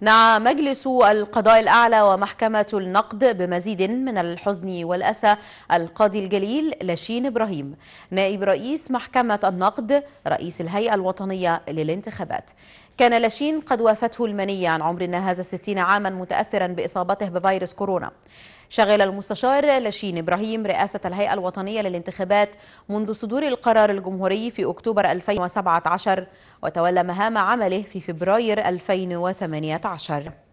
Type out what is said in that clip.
نعى مجلس القضاء الأعلى ومحكمة النقد بمزيد من الحزن والأسى القاضي الجليل لاشين إبراهيم نائب رئيس محكمة النقد رئيس الهيئة الوطنية للانتخابات كان لاشين قد وافته المنية عن عمر ناهز 60 عاما متأثرا بإصابته بفيروس كورونا شغل المستشار لاشين إبراهيم رئاسة الهيئة الوطنية للانتخابات منذ صدور القرار الجمهوري في أكتوبر 2017 وتولى مهام عمله في فبراير 2018